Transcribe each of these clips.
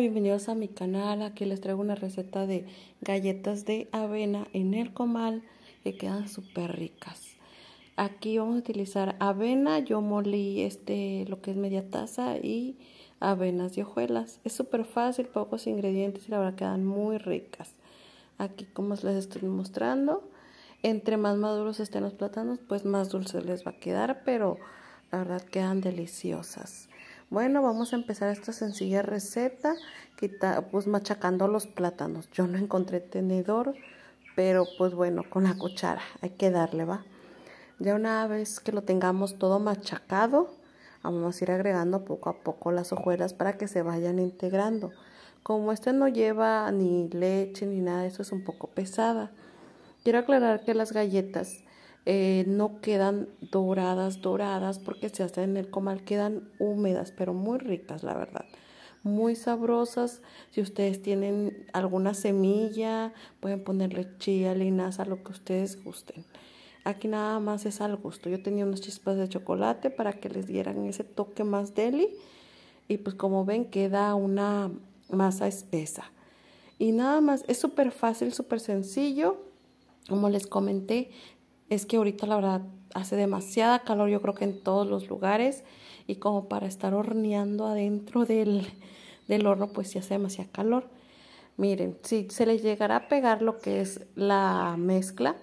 bienvenidos a mi canal. Aquí les traigo una receta de galletas de avena en el comal que quedan súper ricas. Aquí vamos a utilizar avena, yo molí este lo que es media taza y avenas y hojuelas. Es súper fácil, pocos ingredientes y la verdad quedan muy ricas. Aquí como les estoy mostrando, entre más maduros estén los plátanos, pues más dulce les va a quedar, pero la verdad quedan deliciosas. Bueno, vamos a empezar esta sencilla receta, pues machacando los plátanos. Yo no encontré tenedor, pero pues bueno, con la cuchara hay que darle, ¿va? Ya una vez que lo tengamos todo machacado, vamos a ir agregando poco a poco las hojuelas para que se vayan integrando. Como este no lleva ni leche ni nada, eso es un poco pesada. Quiero aclarar que las galletas eh, no quedan doradas, doradas, porque se hacen en el comal, quedan húmedas, pero muy ricas, la verdad. Muy sabrosas. Si ustedes tienen alguna semilla, pueden ponerle chía, linaza, lo que ustedes gusten. Aquí nada más es al gusto. Yo tenía unas chispas de chocolate para que les dieran ese toque más deli. Y pues como ven queda una masa espesa. Y nada más, es súper fácil, súper sencillo. Como les comenté, es que ahorita la verdad hace demasiada calor, yo creo que en todos los lugares, y como para estar horneando adentro del, horno, pues sí hace demasiado calor. Miren, si se les llegará a pegar lo que es la mezcla,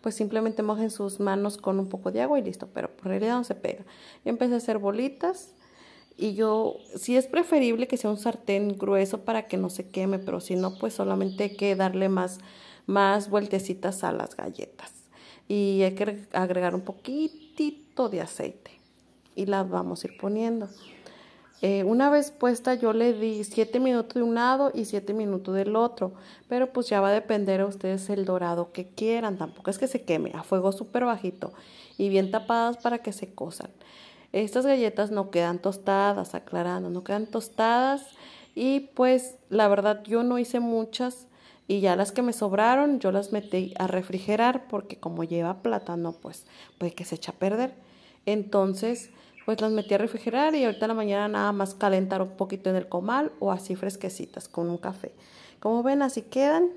pues simplemente mojen sus manos con un poco de agua y listo, pero por realidad no se pega. Yo empecé a hacer bolitas y yo, si es preferible que sea un sartén grueso para que no se queme, pero si no, pues solamente hay que darle más, más vueltecitas a las galletas y hay que agregar un poquitito de aceite y las vamos a ir poniendo. Eh, una vez puesta yo le di 7 minutos de un lado y 7 minutos del otro, pero pues ya va a depender a ustedes el dorado que quieran, tampoco es que se queme, a fuego súper bajito y bien tapadas para que se cosan. Estas galletas no quedan tostadas, aclarando, no quedan tostadas y pues la verdad yo no hice muchas y ya las que me sobraron yo las metí a refrigerar porque como lleva plátano pues puede que se echa a perder. Entonces pues las metí a refrigerar y ahorita en la mañana nada más calentar un poquito en el comal o así fresquecitas con un café. Como ven así quedan.